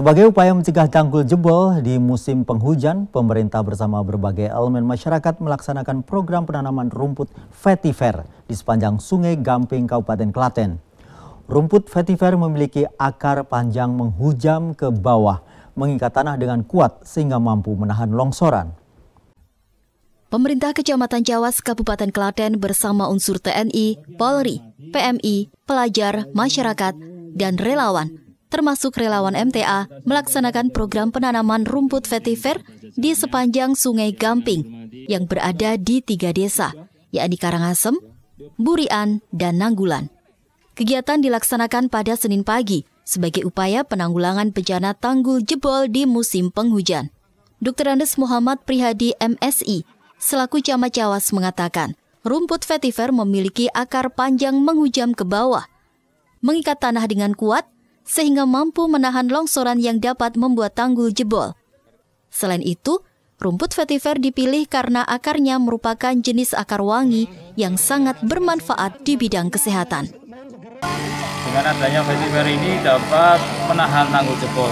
Sebagai upaya mencegah tanggul jebol di musim penghujan, pemerintah bersama berbagai elemen masyarakat melaksanakan program penanaman rumput vetiver di sepanjang Sungai Gamping, Kabupaten Klaten. Rumput vetiver memiliki akar panjang menghujam ke bawah, mengikat tanah dengan kuat sehingga mampu menahan longsoran. Pemerintah Kecamatan Jawas Kabupaten Klaten bersama unsur TNI, Polri, PMI, pelajar, masyarakat, dan relawan termasuk relawan MTA, melaksanakan program penanaman rumput vetiver di sepanjang Sungai Gamping yang berada di tiga desa, yakni Karangasem, Burian, dan Nanggulan. Kegiatan dilaksanakan pada Senin pagi sebagai upaya penanggulangan bencana tanggul jebol di musim penghujan. Dr. Andes Muhammad Prihadi MSI, selaku camat Cawas mengatakan, rumput vetiver memiliki akar panjang menghujam ke bawah, mengikat tanah dengan kuat sehingga mampu menahan longsoran yang dapat membuat tanggul jebol. Selain itu, rumput vetiver dipilih karena akarnya merupakan jenis akar wangi yang sangat bermanfaat di bidang kesehatan. Dengan adanya vetiver ini dapat menahan tanggul jebol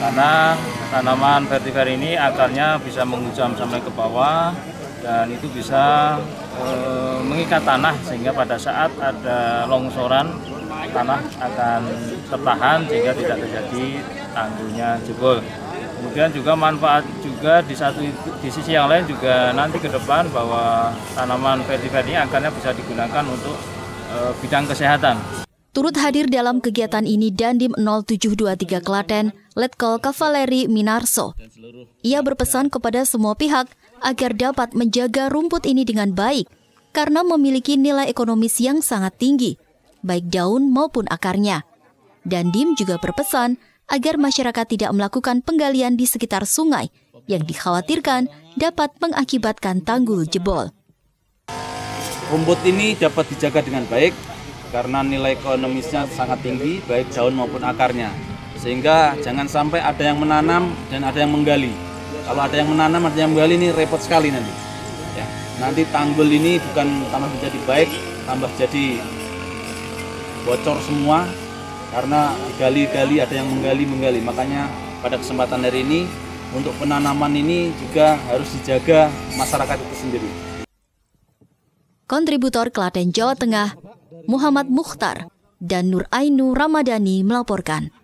karena tanaman vetiver ini akarnya bisa menghujam sampai ke bawah dan itu bisa e, mengikat tanah sehingga pada saat ada longsoran tanah akan tertahan sehingga tidak terjadi tanggulnya jebol. Kemudian juga manfaat juga di satu di sisi yang lain juga nanti ke depan bahwa tanaman vertiver ini akarnya bisa digunakan untuk e, bidang kesehatan. Turut hadir dalam kegiatan ini Dandim 0723 Klaten, Letkol Kavaleri Minarso. Ia berpesan kepada semua pihak agar dapat menjaga rumput ini dengan baik karena memiliki nilai ekonomis yang sangat tinggi baik daun maupun akarnya. Dan Dim juga berpesan agar masyarakat tidak melakukan penggalian di sekitar sungai yang dikhawatirkan dapat mengakibatkan tanggul jebol. Rumput ini dapat dijaga dengan baik karena nilai ekonomisnya sangat tinggi, baik daun maupun akarnya. Sehingga jangan sampai ada yang menanam dan ada yang menggali. Kalau ada yang menanam, ada yang menggali ini repot sekali nanti. Ya. Nanti tanggul ini bukan tambah menjadi baik, tambah jadi bocor semua karena gali-gali ada yang menggali-menggali makanya pada kesempatan hari ini untuk penanaman ini juga harus dijaga masyarakat itu sendiri. Kontributor Klaten Jawa Tengah Muhammad Mukhtar dan Nur Ainu Ramadhani melaporkan.